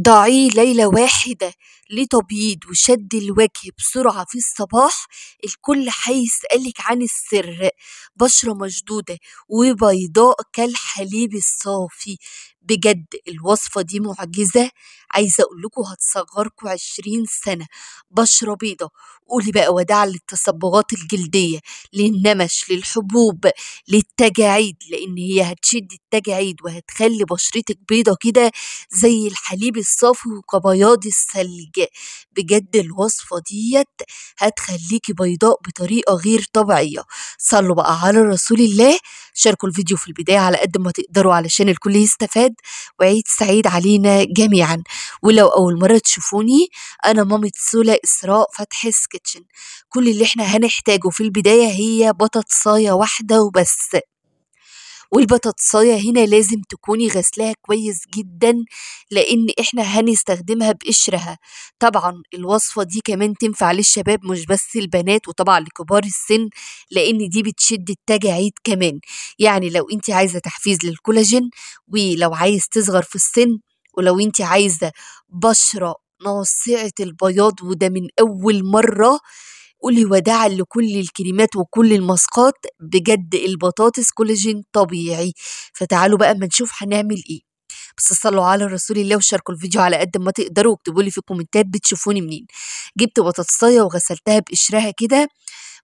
ضعي ليلة واحدة لتبييض وشد الوجه بسرعة في الصباح الكل هيسألك عن السر بشرة مشدودة وبيضاء كالحليب الصافي بجد الوصفة دي معجزة عايزة أقول لكم هتصغركم عشرين سنة بشرة بيضة قولي بقى وداع للتصبغات الجلدية للنمش للحبوب للتجاعيد لأن هي هتشد التجاعيد وهتخلي بشرتك بيضة كده زي الحليب الصافي وكبياض الثلج بجد الوصفة ديت هتخليكي بيضاء بطريقة غير طبيعية صلوا بقى على رسول الله شاركوا الفيديو في البداية على قد ما تقدروا علشان الكل يستفاد ميلاد وعيد سعيد علينا جميعا ولو أول مرة تشوفوني أنا مامي سولا إسراء فتح سكتشن كل اللي احنا هنحتاجه في البداية هي بطاطساية واحدة وبس والبطاطساية هنا لازم تكوني غسلاها كويس جدا لأن إحنا هنستخدمها بقشرها طبعا الوصفة دي كمان تنفع للشباب مش بس البنات وطبعا لكبار السن لأن دي بتشد التجاعيد كمان يعني لو أنت عايزة تحفيز للكولاجين ولو عايز تصغر في السن ولو أنت عايزة بشرة ناصعة البياض وده من أول مرة قولي وداعا لكل الكريمات وكل الماسكات بجد البطاطس كولاجين طبيعي فتعالوا بقى اما نشوف هنعمل ايه بس صلوا على رسول الله وشاركوا الفيديو على قد ما تقدروا واكتبوا لي في الكومنتات بتشوفوني منين جبت بطاطسايه وغسلتها بقشرها كده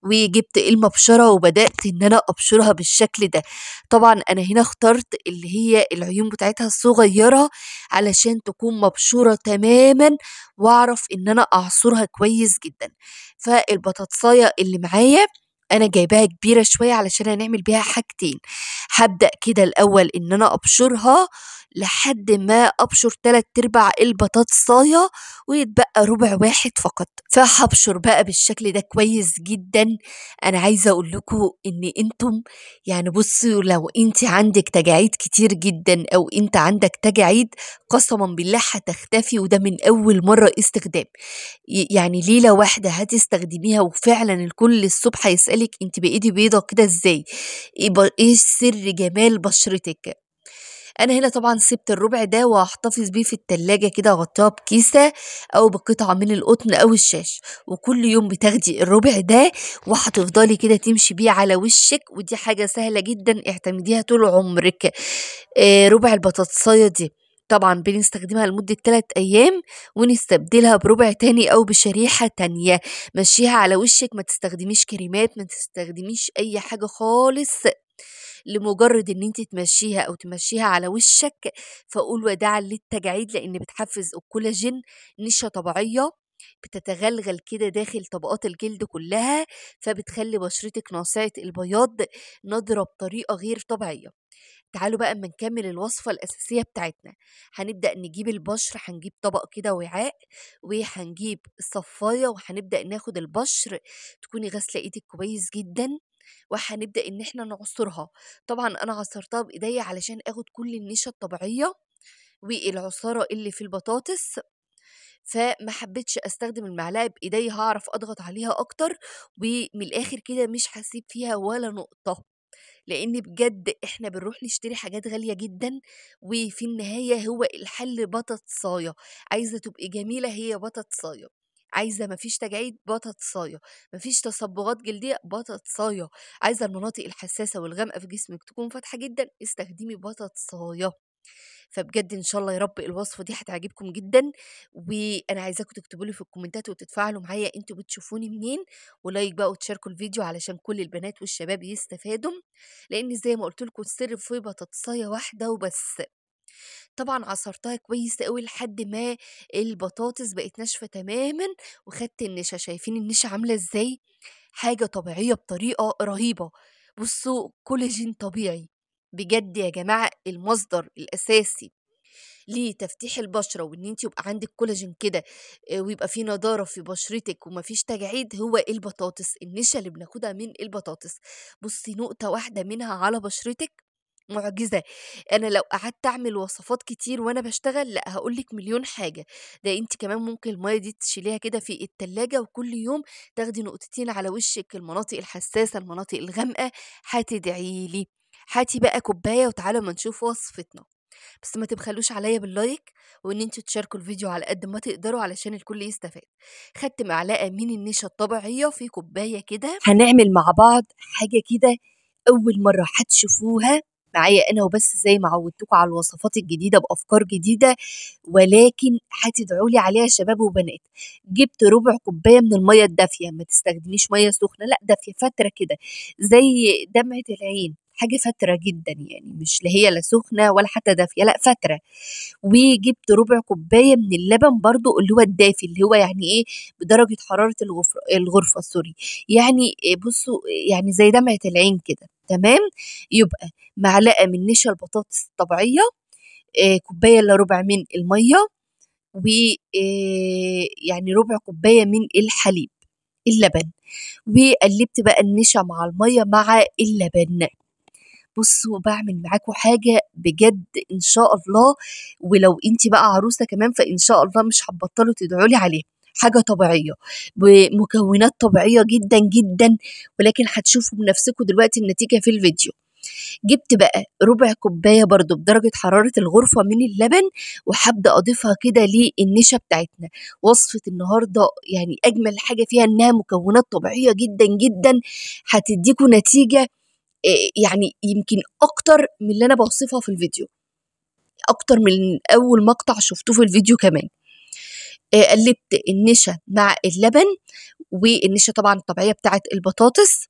وجبت المبشرة وبدأت ان انا ابشرها بالشكل ده طبعا انا هنا اخترت اللي هي العيون بتاعتها الصغيرة علشان تكون مبشورة تماما واعرف ان انا اعصرها كويس جدا فالبطاطساية اللي معايا انا جايباها كبيره شويه علشان هنعمل بيها حاجتين هبدا كده الاول ان انا ابشرها لحد ما أبشر تلات أرباع البطاطس صاية ويتبقى ربع واحد فقط فهبشر بقى بالشكل ده كويس جدا أنا عايزة أقول لكم إن أنتم يعني بصوا لو أنت عندك تجاعيد كتير جدا أو أنت عندك تجاعيد قسما بالله هتختفي وده من أول مرة استخدام يعني ليلة واحدة هتستخدميها وفعلا الكل الصبح يسألك أنت بإيدي بيضة كده إزاي إيه, إيه سر جمال بشرتك انا هنا طبعا سبت الربع ده وهحتفظ بيه في التلاجة كده اغطاه بكيسة او بقطعة من القطن او الشاش وكل يوم بتاخدي الربع ده وهتفضلي كده تمشي بيه على وشك ودي حاجة سهلة جدا اعتمديها طول عمرك آه ربع البطاطساية دي طبعا بنستخدمها لمدة 3 أيام ونستبدلها بربع تاني أو بشريحة تانية مشيها على وشك ما تستخدميش كريمات ما تستخدميش أي حاجة خالص لمجرد ان انت تمشيها او تمشيها على وشك فقول وداعا للتجاعيد لان بتحفز الكولاجين نشا طبيعيه بتتغلغل كده داخل طبقات الجلد كلها فبتخلي بشرتك ناصعة البياض نضرة بطريقة غير طبيعية تعالوا بقى اما نكمل الوصفة الأساسية بتاعتنا هنبدأ نجيب البشر هنجيب طبق كده وعاء وهنجيب الصفاية وهنبدأ ناخد البشر تكوني غاسلة ايدك كويس جدا وهنبدا ان احنا نعصرها طبعا انا عصرتها بايديا علشان اخد كل النشا الطبيعيه والعصاره اللي في البطاطس فما حبيتش استخدم المعلقه بايديا هعرف اضغط عليها اكتر ومن الاخر كده مش هسيب فيها ولا نقطه لان بجد احنا بنروح نشتري حاجات غاليه جدا وفي النهايه هو الحل بطاطسايه عايزه تبقي جميله هي بطاطسايه عايزه مفيش تجاعيد بطاطسايه مفيش تصبغات جلديه بطاطسايه عايزه المناطق الحساسه والغامقه في جسمك تكون فاتحه جدا استخدمي بطاطسايه فبجد ان شاء الله يا رب الوصفه دي هتعجبكم جدا وانا عايزاكم تكتبوا لي في الكومنتات وتتفاعلوا معايا انتوا بتشوفوني منين ولايك بقى وتشاركوا الفيديو علشان كل البنات والشباب يستفادوا لان زي ما قلت لكم السر في بطاطسايه واحده وبس طبعا عصرتها كويس قوي لحد ما البطاطس بقت ناشفه تماما وخدت النشا شايفين النشا عامله ازاي حاجه طبيعيه بطريقه رهيبه بصوا كولاجين طبيعي بجد يا جماعه المصدر الاساسي لتفتيح البشره وان انت يبقى عندك كولاجين كده آه، ويبقى في نضاره في بشرتك ومفيش تجاعيد هو البطاطس النشا اللي بناخدها من البطاطس بصي نقطه واحده منها على بشرتك معجزة أنا لو قعدت أعمل وصفات كتير وأنا بشتغل لا هقولك مليون حاجة ده أنت كمان ممكن المية دي تشيليها كده في التلاجة وكل يوم تاخدي نقطتين على وشك المناطق الحساسة المناطق الغامقة هتدعي لي هاتي بقى كوباية وتعالوا ما نشوف وصفتنا بس ما تبخلوش عليا باللايك وان انتوا تشاركوا الفيديو على قد ما تقدروا علشان الكل يستفاد خدت معلقه من النشا الطبيعيه وفي كوبايه كده هنعمل مع بعض حاجه كده اول مره هتشوفوها معايا انا وبس زي ما عودتكم على الوصفات الجديده بافكار جديده ولكن هتدعوا لي عليها شباب وبنات جبت ربع كوبايه من الميه الدافيه ما تستخدميش ميه سخنه لا دافيه فتره كده زي دمعه العين حاجه فتره جدا يعني مش لا هي لا سخنه ولا حتى دافيه لا فتره وجبت ربع كوبايه من اللبن برضو اللي هو الدافي اللي هو يعني ايه بدرجه حراره الغرفه الغرفه سوري يعني بصوا يعني زي دمعه العين كده تمام يبقى معلقه من نشا البطاطس الطبيعيه آه كوبايه الا ربع من الميه و آه، يعني ربع كوبايه من الحليب اللبن وقلبت بقى النشا مع الميه مع اللبن بصوا بعمل معاكم حاجة بجد إن شاء الله ولو أنت بقى عروسة كمان فإن شاء الله مش هتبطلوا تدعولي عليها حاجة طبيعية بمكونات طبيعية جدا جدا ولكن هتشوفوا بنفسكم دلوقتي النتيجة في الفيديو جبت بقى ربع كوباية برضو بدرجة حرارة الغرفة من اللبن وحبدأ أضيفها كده للنشا بتاعتنا وصفة النهاردة يعني أجمل حاجة فيها إنها مكونات طبيعية جدا جدا هتديكوا نتيجة آه، يعني يمكن أكتر من اللي أنا بوصفها في الفيديو أكتر من أول مقطع شفتوه في الفيديو كمان آه، قلبت النشا مع اللبن والنشا طبعا الطبيعية بتاعت البطاطس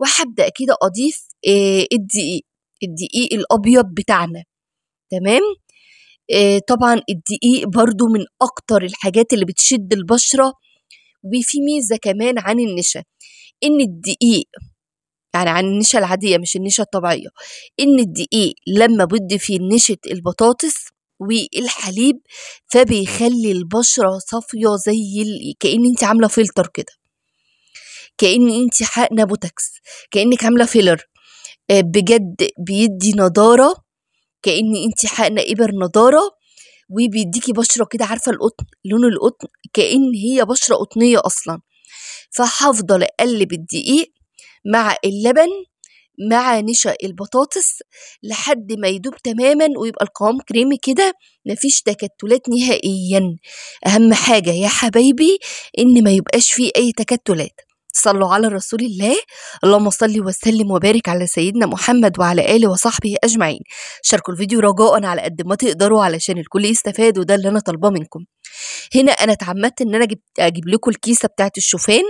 وهبدأ كده أضيف آه، الدقيق الدقيق الأبيض بتاعنا تمام آه، طبعا الدقيق برضو من أكتر الحاجات اللي بتشد البشرة وفي ميزة كمان عن النشا إن الدقيق يعني عن النشا العادية مش النشا الطبيعية إن الدقيق لما فيه نشا البطاطس والحليب فبيخلي البشرة صافية زي ال... كأن انت عاملة فلتر كده كأن انت حقنة بوتكس كأنك عاملة فيلر آه، بجد بيدي نضارة كأن انت حقنة إبر نضارة وبيديكي بشرة كده عارفة القطن لون القطن كأن هي بشرة قطنية أصلا فهفضل أقلب الدقيق مع اللبن مع نشا البطاطس لحد ما يدوب تماما ويبقى القوام كريمي كده مفيش تكتلات نهائيا اهم حاجه يا حبايبي ان ما يبقاش فيه اي تكتلات صلوا على رسول الله اللهم صل وسلم وبارك على سيدنا محمد وعلى اله وصحبه اجمعين شاركوا الفيديو رجاء على قد ما تقدروا علشان الكل يستفاد وده اللي انا طالباه منكم هنا انا اتعمدت ان انا اجيب, أجيب لكم الكيسه بتاعه الشوفان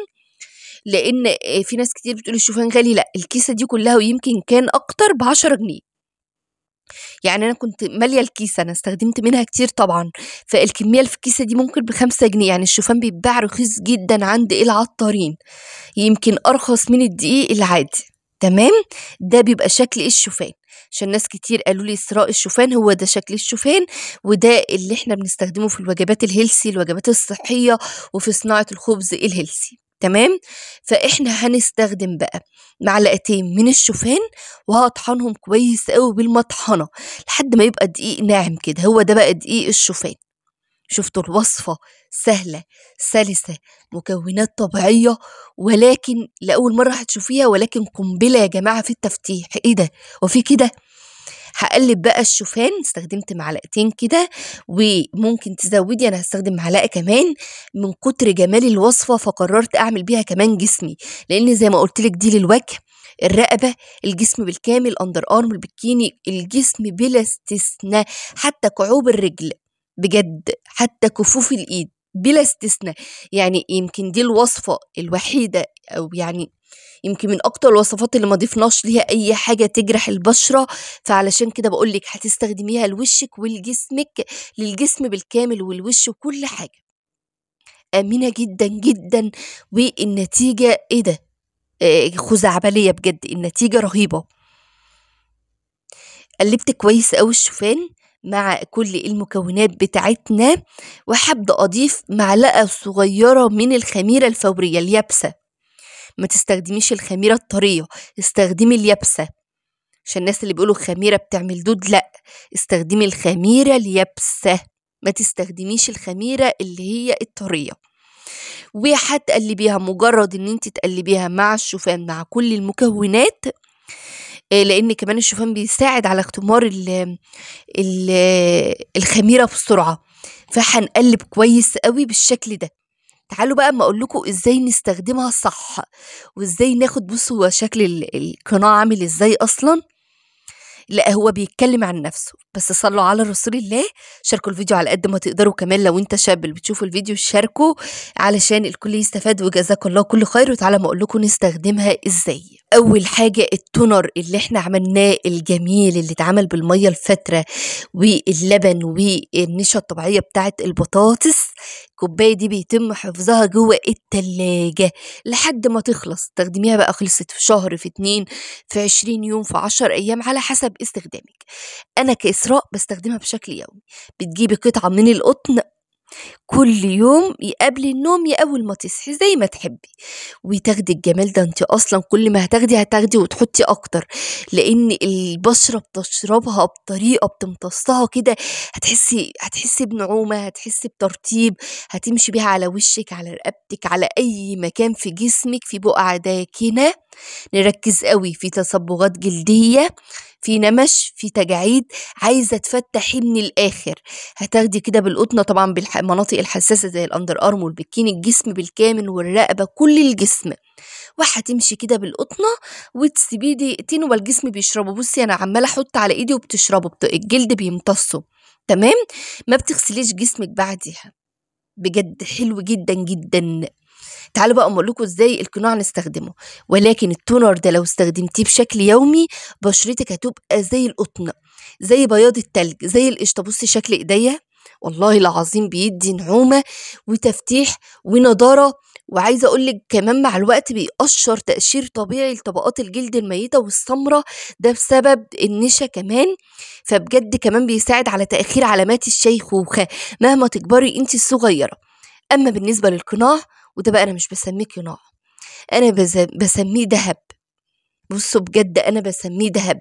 لان آه، في ناس كتير بتقول الشوفان غالي لا الكيسه دي كلها ويمكن كان اكتر ب 10 جنيه يعني انا كنت ماليه الكيسه انا استخدمت منها كتير طبعا فالكميه اللي في الكيسه دي ممكن بخمسة جنيه يعني الشوفان بيتباع رخيص جدا عند العطارين يمكن ارخص من الدقيق العادي تمام ده بيبقى شكل الشوفان عشان ناس كتير قالوا لي اسراء الشوفان هو ده شكل الشوفان وده اللي احنا بنستخدمه في الوجبات الهيلسي الوجبات الصحيه وفي صناعه الخبز الهيلسي تمام فاحنا هنستخدم بقى معلقتين من الشوفان وهطحنهم كويس قوي بالمطحنه لحد ما يبقى دقيق ناعم كده هو ده بقى دقيق الشوفان شفتوا الوصفة سهلة سلسة مكونات طبيعية ولكن لأول مرة هتشوفيها ولكن قنبلة يا جماعة في التفتيح ايه ده وفي كده هقلب بقى الشوفان استخدمت معلقتين كده وممكن تزودي انا هستخدم معلقه كمان من كتر جمال الوصفه فقررت اعمل بيها كمان جسمي لان زي ما قلت لك دي للوجه الرقبة الجسم بالكامل اندر ارم البكيني الجسم بلا استثناء حتى كعوب الرجل بجد حتى كفوف الايد بلا استثناء يعني يمكن دي الوصفة الوحيدة أو يعني يمكن من اكتر الوصفات اللي ما ضفناش ليها اي حاجه تجرح البشره فعلشان كده بقول لك هتستخدميها لوشك ولجسمك للجسم بالكامل والوش وكل حاجه امنه جدا جدا والنتيجه ايه ده آه، خزعبليه بجد النتيجه رهيبه قلبت كويس قوي الشوفان مع كل المكونات بتاعتنا وحبدا اضيف معلقه صغيره من الخميره الفوريه اليابسه ما تستخدميش الخميرة الطرية استخدمي اليابسة عشان الناس اللي بيقولوا الخميرة بتعمل دود لا استخدمي الخميرة اليابسة ما تستخدميش الخميرة اللي هي الطرية وهتقلبيها مجرد ان انت تقلبيها مع الشوفان مع كل المكونات آه، لان كمان الشوفان بيساعد على اختمار ال الـ الخميره بسرعه فهنقلب كويس قوي بالشكل ده تعالوا بقى اما اقول لكم ازاي نستخدمها صح وازاي ناخد بصوا هو شكل القناع عامل ازاي اصلا لا هو بيتكلم عن نفسه بس صلوا على رسول الله شاركوا الفيديو على قد ما تقدروا كمان لو انت شاب اللي بتشوفوا الفيديو شاركوا علشان الكل يستفاد وجزاك الله كل خير وتعالى ما اقول لكم نستخدمها ازاي اول حاجه التونر اللي احنا عملناه الجميل اللي اتعمل بالميه الفاتره واللبن والنشا الطبيعيه بتاعه البطاطس الكوبايه دي بيتم حفظها جوه التلاجة لحد ما تخلص تخدميها بقى خلصت في شهر في اتنين في عشرين يوم في عشر ايام على حسب استخدامك انا كاسراء بستخدمها بشكل يومي بتجيبي قطعه من القطن كل يوم قبل النوم يا اول ما تصحي زي ما تحبي وتاخدي الجمال ده انت اصلا كل ما هتاخدي هتاخدي وتحطي اكتر لان البشره بتشربها بطريقه بتمتصها كده هتحسي هتحسي بنعومه هتحسي بترطيب هتمشي بيها على وشك على رقبتك على اي مكان في جسمك في بقع داكنه نركز قوي في تصبغات جلدية في نمش في تجاعيد عايزه تفتحي من الاخر هتاخدي كده بالقطنه طبعا بالمناطق الحساسه زي الاندر ارم والبكين الجسم بالكامل والرقبه كل الجسم وهتمشي كده بالقطنه وتسيبيه دقيقتين والجسم الجسم بيشربه بصي انا عماله احط على ايدي وبتشربه الجلد بيمتصه تمام ما بتغسليش جسمك بعديها بجد حلو جدا جدا تعالوا بقى اقول لكم ازاي القناع نستخدمه ولكن التونر ده لو استخدمتيه بشكل يومي بشرتك هتبقى زي القطن زي بياض التلج زي القشطه بصي شكل ايديا والله العظيم بيدي نعومة وتفتيح ونضارة وعايزة اقول لك كمان مع الوقت بيقشر تقشير طبيعي لطبقات الجلد الميتة والسمرة ده بسبب النشا كمان فبجد كمان بيساعد على تأخير علامات الشيخوخة مهما تكبري انت الصغيرة أما بالنسبة للقناع وده بقى أنا مش بسميه قناع أنا بسميه دهب بصوا بجد أنا بسميه دهب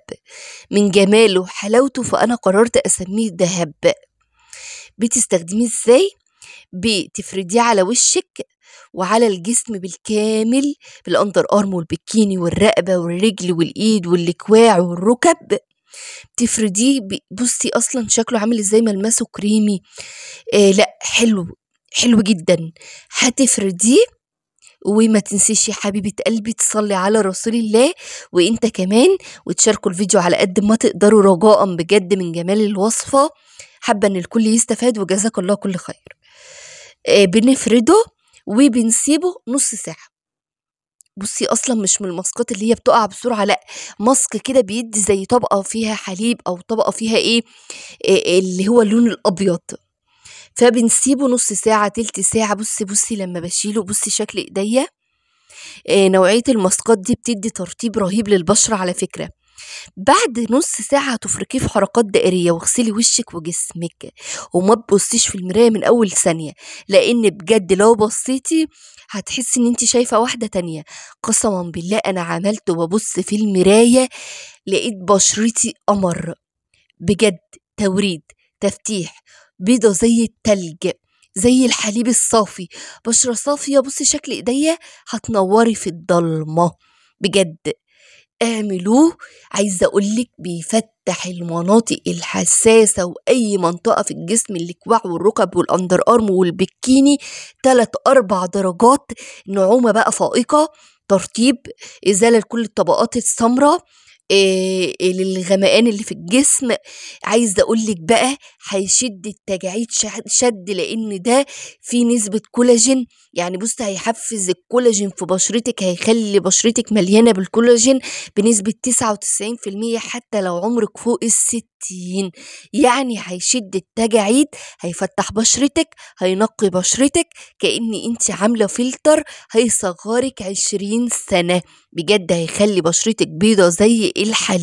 من جماله وحلاوته فأنا قررت أسميه دهب بتستخدميه إزاي؟ بتفرديه على وشك وعلى الجسم بالكامل بالاندر ارم والبكيني والرقبه والرجل والايد والكواع والركب تفرديه بصي اصلا شكله عامل ازاي ملمسه كريمي آه لا حلو حلو جدا هتفرديه وما تنسيش يا حبيبة قلبي تصلي على رسول الله وانت كمان وتشاركوا الفيديو على قد ما تقدروا رجاء بجد من جمال الوصفة حابة ان الكل يستفاد وجزاك الله كل خير آه بنفرده وبنسيبه نص ساعة بصي اصلا مش من الماسكات اللي هي بتقع بسرعه لا ماسك كده بيدي زي طبقه فيها حليب او طبقه فيها ايه, إيه اللي هو اللون الابيض فبنسيبه نص ساعة تلت ساعة بصي بصي لما بشيله بصي شكل ايديا آه، نوعية الماسكات دي بتدي ترطيب رهيب للبشرة على فكرة بعد نص ساعة هتفركيه في حركات دائرية واغسلي وشك وجسمك وما تبصيش في المراية من أول ثانية لأن بجد لو بصيتي هتحسي إن أنت شايفة واحدة تانية قسما بالله أنا عملت وببص في المراية لقيت بشرتي قمر بجد توريد تفتيح بيضة زي التلج زي الحليب الصافي بشرة صافية بصي شكل ايديا هتنوري في الضلمة بجد اعملوه عايزة اقولك بيفتح المناطق الحساسة واي منطقة في الجسم كواع والركب والاندر ارم والبكيني تلات اربع درجات نعومة بقى فائقة ترطيب ازالة لكل الطبقات السمراء آه، للغمقان اللي في الجسم عايزه اقول لك بقى هيشد التجاعيد شد لان ده فيه نسبه كولاجين يعني بص هيحفز الكولاجين في بشرتك هيخلي بشرتك مليانه بالكولاجين بنسبه 99% حتى لو عمرك فوق الست التين يعني هيشد التجاعيد هيفتح بشرتك هينقي بشرتك كأن انت عاملة فلتر هيصغرك عشرين سنة بجد هيخلي بشرتك بيضة زي الحليب